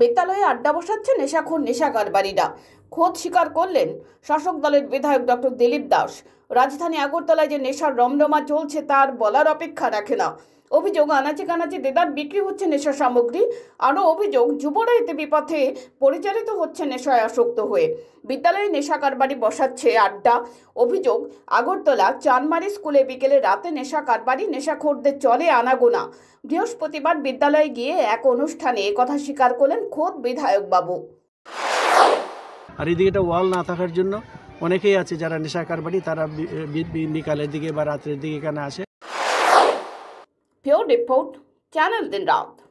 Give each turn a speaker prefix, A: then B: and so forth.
A: বিদ্যালয়ে আড্ডা বসাচ্ছে নেশাখোর নেশা কারবারিরা খোদ স্বীকার করলেন শাসক দলের বিধায়ক ডক্টর দিলীপ দাস রাজধানী আগরতলায় যে নেশার রমরমা চলছে তার বলার অপেক্ষা রাখে না অভিযোগ আনাচে কানাচে দেদার বিক্রি হচ্ছে নেশা সামগ্রী আরও অভিযোগ যুবরা এতে বিপথে পরিচালিত হচ্ছে নেশায় আসক্ত হয়ে বিদ্যালয়ে নেশা কারবারি বসাচ্ছে আড্ডা অভিযোগ আগরতলা চানমারি স্কুলে বিকেলে রাতে নেশা কারবারি নেশাখোরদের চলে আনাগোনা বৃহস্পতিবার বিদ্যালয়ে গিয়ে এক অনুষ্ঠানে কথা স্বীকার করলেন খোদ বিধায়ক বাবু
B: আর এদিকে একটা ওয়াল না থাকার জন্য অনেকেই আছে যারা নেশা কারবারি তারা বিকালের দিকে বা রাত্রের দিকে এখানে আসে
A: Pure Report, Channel Din Raut.